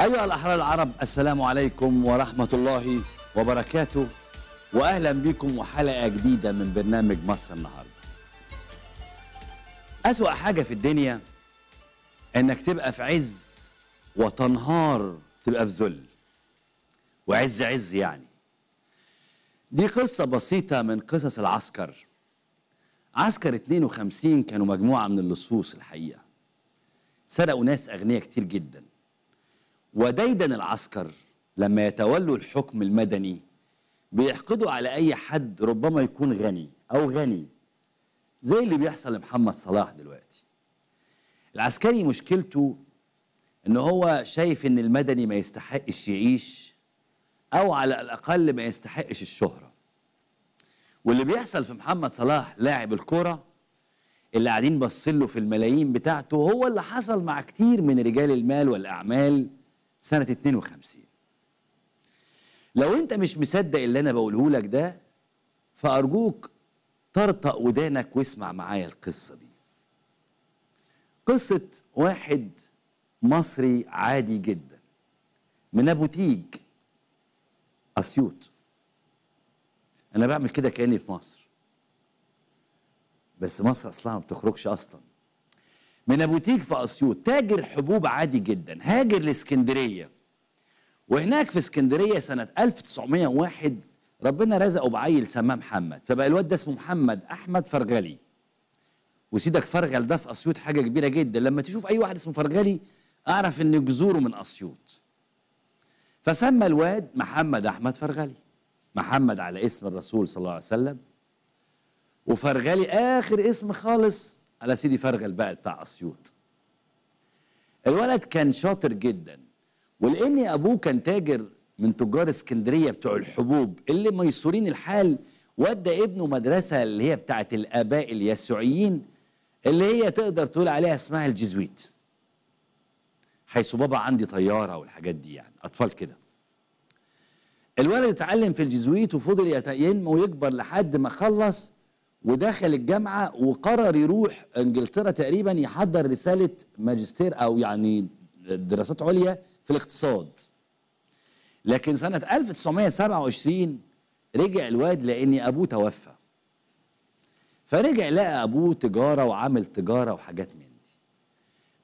أيها الأحرار العرب السلام عليكم ورحمة الله وبركاته وأهلا بكم وحلقة جديدة من برنامج مصر النهاردة أسوأ حاجة في الدنيا أنك تبقى في عز وتنهار تبقى في ذل وعز عز يعني دي قصة بسيطة من قصص العسكر عسكر 52 كانوا مجموعة من اللصوص الحقيقة سرقوا ناس أغنياء كتير جداً وديدن العسكر لما يتولوا الحكم المدني بيحقدوا على أي حد ربما يكون غني أو غني زي اللي بيحصل لمحمد صلاح دلوقتي العسكري مشكلته ان هو شايف ان المدني ما يستحقش يعيش او على الاقل ما يستحقش الشهره واللي بيحصل في محمد صلاح لاعب الكره اللي قاعدين باصين له في الملايين بتاعته هو اللي حصل مع كتير من رجال المال والاعمال سنة 52 لو انت مش مصدق اللي انا بقوله لك ده فأرجوك طرطق ودانك واسمع معايا القصة دي قصة واحد مصري عادي جدا من أبو تيج أسيوط أنا بعمل كده كأني في مصر بس مصر أصلها ما بتخرجش أصلاً من ابوتيك في اسيوط تاجر حبوب عادي جدا هاجر لاسكندريه وهناك في اسكندريه سنه 1901 ربنا رزقه بعيل سماه محمد فبقى الواد ده اسمه محمد احمد فرغلي وسيدك فرغل ده في اسيوط حاجه كبيره جدا لما تشوف اي واحد اسمه فرغلي اعرف ان جذوره من اسيوط فسمى الواد محمد احمد فرغلي محمد على اسم الرسول صلى الله عليه وسلم وفرغلي اخر اسم خالص على سيدي فرغل بقى بتاع اسيوط الولد كان شاطر جدا ولان ابوه كان تاجر من تجار اسكندريه بتوع الحبوب اللي ميسورين الحال ودى ابنه مدرسه اللي هي بتاعه الاباء اليسوعيين اللي هي تقدر تقول عليها اسمها الجزويت حيث بابا عندي طياره والحاجات دي يعني اطفال كده الولد اتعلم في الجزويت وفضل ينمو ويكبر لحد ما خلص ودخل الجامعه وقرر يروح انجلترا تقريبا يحضر رساله ماجستير او يعني دراسات عليا في الاقتصاد لكن سنه 1927 رجع الواد لان ابوه توفى فرجع لقى ابوه تجاره وعامل تجاره وحاجات من دي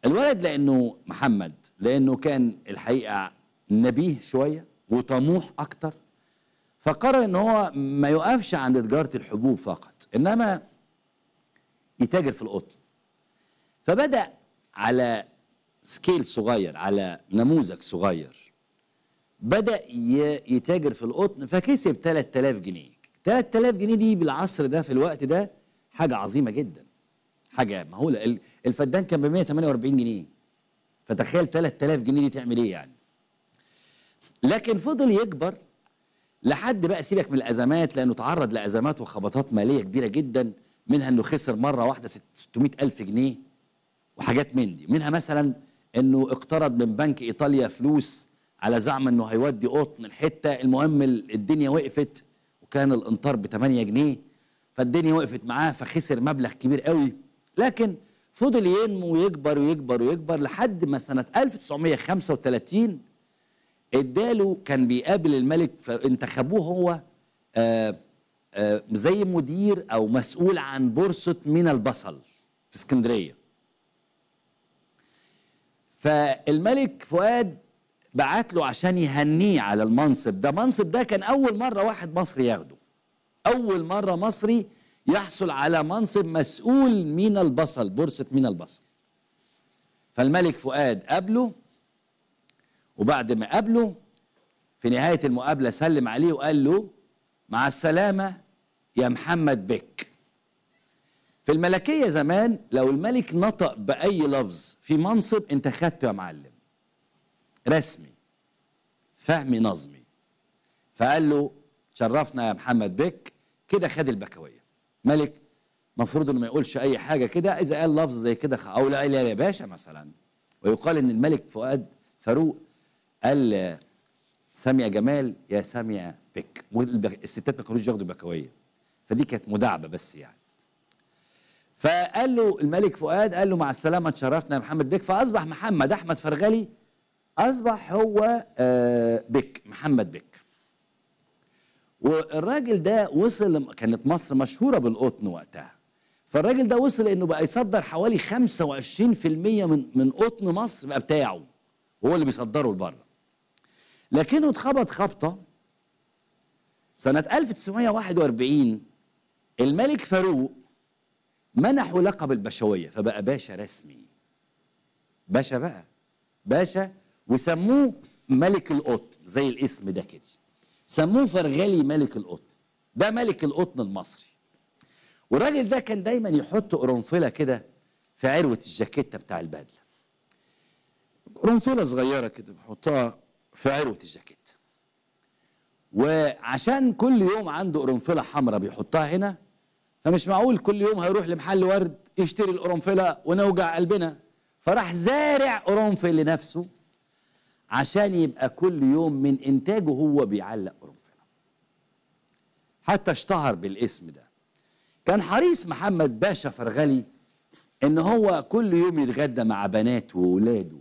الولد لانه محمد لانه كان الحقيقه نبيه شويه وطموح اكتر فقرر ان هو ما يقفش عند تجاره الحبوب فقط انما يتاجر في القطن فبدا على سكيل صغير على نموذج صغير بدا يتاجر في القطن فكسب 3000 جنيه 3000 جنيه دي بالعصر ده في الوقت ده حاجه عظيمه جدا حاجه مهوله الفدان كان ب 148 جنيه فتخيل 3000 جنيه دي تعمل ايه يعني لكن فضل يكبر لحد بقى سيبك من الازمات لانه تعرض لازمات وخبطات ماليه كبيره جدا منها انه خسر مره واحده 600 الف جنيه وحاجات من دي منها مثلا انه اقترض من بنك ايطاليا فلوس على زعم انه هيودي قطن الحته المهم الدنيا وقفت وكان الانطار ب 8 جنيه فالدنيا وقفت معاه فخسر مبلغ كبير قوي لكن فضل ينمو ويكبر ويكبر ويكبر لحد ما سنه 1935 اداله كان بيقابل الملك فانتخبوه هو آآ آه، آآ آه، زي مدير او مسؤول عن بورصه من البصل في اسكندريه فالملك فؤاد بعت له عشان يهنيه على المنصب ده منصب ده كان اول مره واحد مصري ياخده اول مره مصري يحصل على منصب مسؤول من البصل بورصه من البصل فالملك فؤاد قابله وبعد ما قابله في نهاية المقابلة سلم عليه وقال له مع السلامة يا محمد بك في الملكية زمان لو الملك نطق بأي لفظ في منصب انت خدته يا معلم رسمي فهمي نظمي فقال له شرفنا يا محمد بك كده خد البكوية ملك المفروض انه ما يقولش اي حاجة كده اذا قال لفظ زي كده او لا يا باشا مثلا ويقال ان الملك فؤاد فاروق قال ساميه جمال يا ساميه بك الستات ما كانوش ياخدوا بكويه فدي كانت مداعبه بس يعني فقال له الملك فؤاد قال له مع السلامه تشرفنا يا محمد بك فاصبح محمد احمد فرغلي اصبح هو آه، بك محمد بك والراجل ده وصل كانت مصر مشهوره بالقطن وقتها فالراجل ده وصل انه بقى يصدر حوالي 25% من من قطن مصر بقى بتاعه هو اللي بيصدره لبره لكنه اتخبط خبطة سنة 1941 الملك فاروق منحه لقب البشوية فبقى باشا رسمي باشا بقى باشا وسموه ملك القطن زي الاسم ده كده سموه فرغلي ملك القطن ده ملك القطن المصري والراجل ده كان دايما يحط قرنفله كده في عروه الجاكيته بتاع البدله قرنفله صغيره كده بيحطها في عروة الجاكيت وعشان كل يوم عنده قرنفلة حمراء بيحطها هنا فمش معقول كل يوم هيروح لمحل ورد يشتري القرنفلة ونوجع قلبنا فراح زارع قرنفل لنفسه عشان يبقى كل يوم من إنتاجه هو بيعلق قرنفلة حتى اشتهر بالاسم ده كان حريص محمد باشا فرغلي إن هو كل يوم يتغدى مع بناته وولاده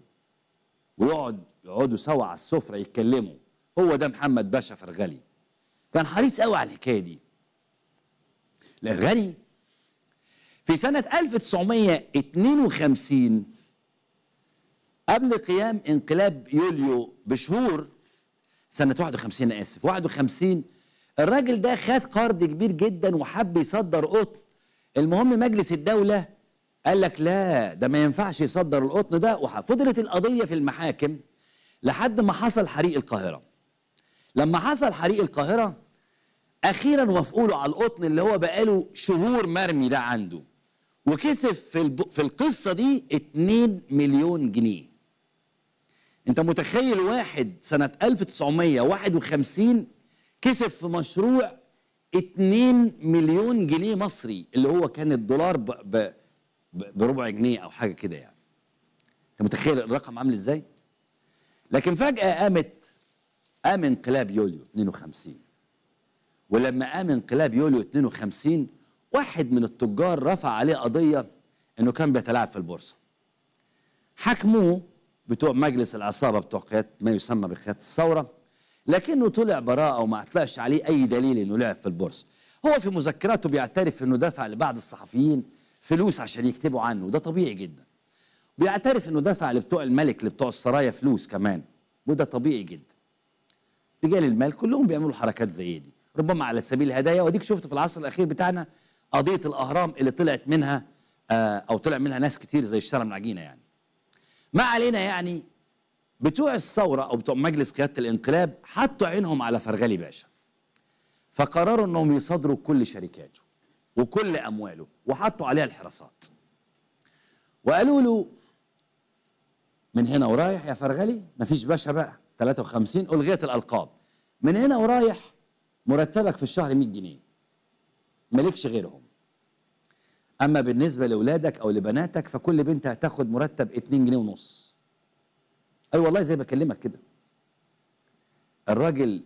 ويقعد يقعدوا سوا على السفره يتكلموا هو ده محمد باشا فرغلي كان حريص قوي على الحكايه دي الغني في سنة 1952 قبل قيام انقلاب يوليو بشهور سنة 51 أنا آسف 51 الراجل ده خد قرض كبير جدا وحب يصدر قطن المهم مجلس الدولة قال لك لا ده ما ينفعش يصدر القطن ده وفضلت القضية في المحاكم لحد ما حصل حريق القاهرة لما حصل حريق القاهرة أخيرا وافقوا له على القطن اللي هو بقاله شهور مرمي ده عنده وكسب في, الب... في القصة دي 2 مليون جنيه انت متخيل واحد سنة 1951 كسب في مشروع 2 مليون جنيه مصري اللي هو كان الدولار ب... ب... بربع جنيه او حاجه كده يعني انت متخيل الرقم عامل ازاي لكن فجاه قامت قام انقلاب يوليو 52 ولما قام انقلاب يوليو 52 واحد من التجار رفع عليه قضيه انه كان بيتلاعب في البورصه حكموه بتوع مجلس العصابه بتوع قياده ما يسمى بقياده الثوره لكنه طلع براءه وما اطلقش عليه اي دليل انه لعب في البورصه هو في مذكراته بيعترف انه دفع لبعض الصحفيين فلوس عشان يكتبوا عنه وده طبيعي جدا بيعترف انه دفع لبتوع الملك لبتوع السرايا فلوس كمان وده طبيعي جدا رجال المال كلهم بيعملوا حركات زي دي ربما على سبيل الهدايا واديك شفت في العصر الاخير بتاعنا قضيه الاهرام اللي طلعت منها آه، او طلع منها ناس كتير زي الشرم من العجينه يعني ما علينا يعني بتوع الثوره او بتوع مجلس قياده الانقلاب حطوا عينهم على فرغلي باشا فقرروا انهم يصادروا كل شركاته وكل أمواله وحطوا عليها الحراسات وقالوا له من هنا ورايح يا فرغلي مفيش باشا بقى 53 ألغيت الألقاب من هنا ورايح مرتبك في الشهر 100 جنيه مالكش غيرهم أما بالنسبة لأولادك أو لبناتك فكل بنت هتاخد مرتب 2 جنيه ونص أي والله زي بكلمك كده الراجل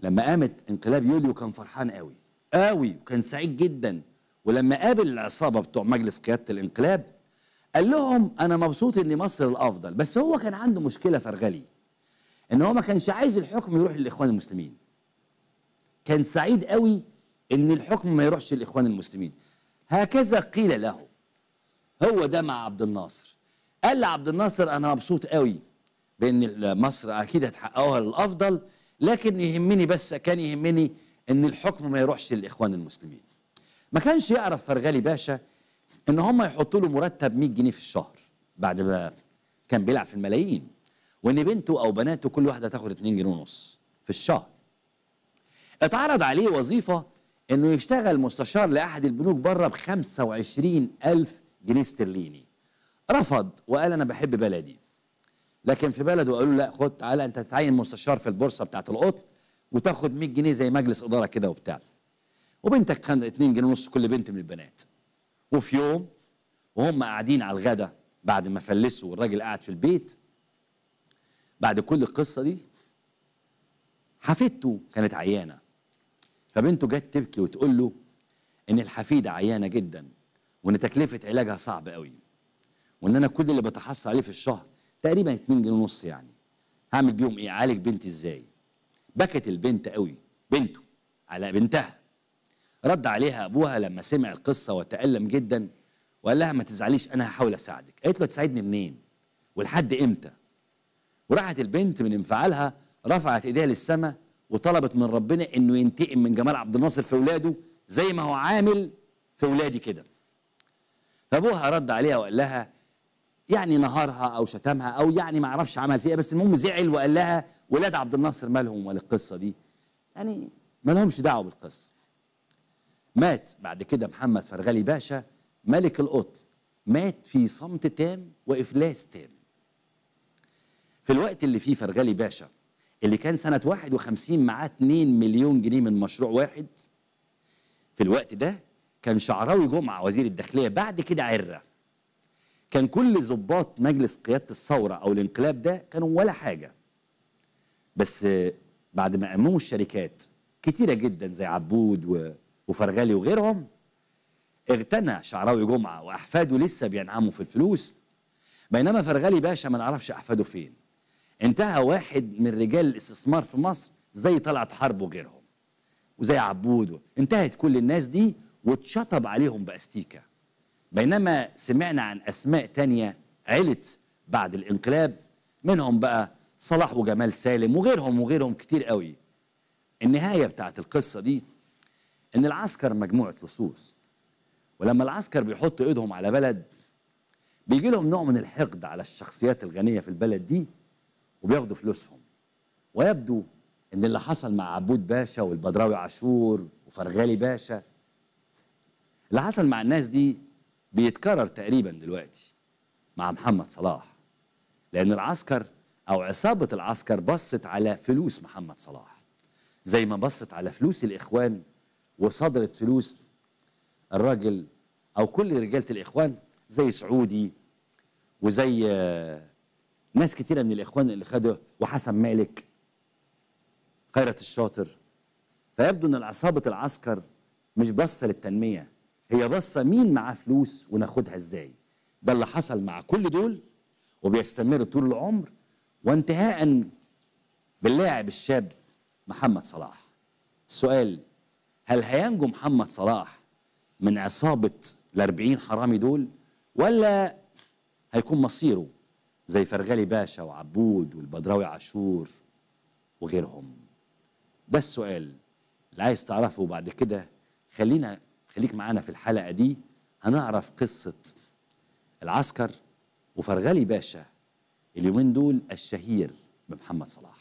لما قامت انقلاب يوليو كان فرحان قوي قوي وكان سعيد جدا ولما قابل العصابه بتوع مجلس قياده الانقلاب قال لهم انا مبسوط ان مصر الافضل بس هو كان عنده مشكله فرغلي ان هو ما كانش عايز الحكم يروح للاخوان المسلمين كان سعيد قوي ان الحكم ما يروحش للاخوان المسلمين هكذا قيل له هو ده مع عبد الناصر قال لعبد الناصر انا مبسوط قوي بان مصر اكيد هتحققوها للافضل لكن يهمني بس كان يهمني ان الحكم ما يروحش للاخوان المسلمين ما كانش يعرف فرغالي باشا ان هم يحطوا له مرتب 100 جنيه في الشهر بعد ما كان بيلعب في الملايين وان بنته او بناته كل واحده تاخد 2 جنيه ونص في الشهر اتعرض عليه وظيفه انه يشتغل مستشار لاحد البنوك بره ب 25000 جنيه استرليني رفض وقال انا بحب بلدي لكن في بلده قالوا لا خد تعالى انت تتعين مستشار في البورصه بتاعت القطن وتاخد 100 جنيه زي مجلس اداره كده وبتاع وبنتك خد 2 جنيه ونص كل بنت من البنات وفي يوم وهم قاعدين على الغدا بعد ما فلسوا والراجل قاعد في البيت بعد كل القصه دي حفيدته كانت عيانه فبنته جت تبكي وتقول له ان الحفيده عيانه جدا وان تكلفه علاجها صعب قوي وان انا كل اللي بتحصل عليه في الشهر تقريبا 2 جنيه ونص يعني هعمل بيهم ايه اعالج بنتي ازاي بكت البنت قوي بنته على بنتها رد عليها ابوها لما سمع القصه وتالم جدا وقال لها ما تزعليش انا هحاول اساعدك قالت له تساعدني منين ولحد امتى وراحت البنت من انفعالها رفعت ايديها للسماء وطلبت من ربنا انه ينتقم من جمال عبد الناصر في اولاده زي ما هو عامل في اولادي كده فابوها رد عليها وقال لها يعني نهارها او شتمها او يعني ما اعرفش عمل فيها بس المهم زعل وقال لها ولاد عبد الناصر مالهم ولا القصه دي يعني مالهمش دعوه بالقصه مات بعد كده محمد فرغلي باشا ملك القطن مات في صمت تام وافلاس تام في الوقت اللي فيه فرغلي باشا اللي كان سنة 51 معاه 2 مليون جنيه من مشروع واحد في الوقت ده كان شعراوي جمعة وزير الداخلية بعد كده عرة كان كل ضباط مجلس قيادة الثورة أو الانقلاب ده كانوا ولا حاجة بس بعد ما قاموا الشركات كتيره جدا زي عبود وفرغلي وغيرهم اغتنى شعراوي جمعه واحفاده لسه بينعموا في الفلوس بينما فرغلي باشا ما نعرفش احفاده فين انتهى واحد من رجال الاستثمار في مصر زي طلعت حرب وغيرهم وزي عبود انتهت كل الناس دي واتشطب عليهم باستيكه بينما سمعنا عن اسماء تانية علت بعد الانقلاب منهم بقى صلاح وجمال سالم وغيرهم وغيرهم كتير قوي النهاية بتاعت القصة دي إن العسكر مجموعة لصوص ولما العسكر بيحط إيدهم على بلد بيجي لهم نوع من الحقد على الشخصيات الغنية في البلد دي وبياخدوا فلوسهم ويبدو إن اللي حصل مع عبود باشا والبدراوي عاشور وفرغالي باشا اللي حصل مع الناس دي بيتكرر تقريبا دلوقتي مع محمد صلاح لأن العسكر أو عصابة العسكر بصت على فلوس محمد صلاح زي ما بصت على فلوس الإخوان وصدرت فلوس الراجل أو كل رجالة الإخوان زي سعودي وزي آه، ناس كتيرة من الإخوان اللي خدوا وحسن مالك خيرت الشاطر فيبدو أن عصابة العسكر مش بصة للتنمية هي بصة مين معاه فلوس وناخدها إزاي ده اللي حصل مع كل دول وبيستمر طول العمر وانتهاء باللاعب الشاب محمد صلاح السؤال هل هينجو محمد صلاح من عصابة الأربعين حرامي دول ولا هيكون مصيره زي فرغلي باشا وعبود والبدراوي عاشور وغيرهم ده السؤال اللي عايز تعرفه وبعد كده خلينا خليك معانا في الحلقة دي هنعرف قصة العسكر وفرغلي باشا اليومين دول الشهير بمحمد صلاح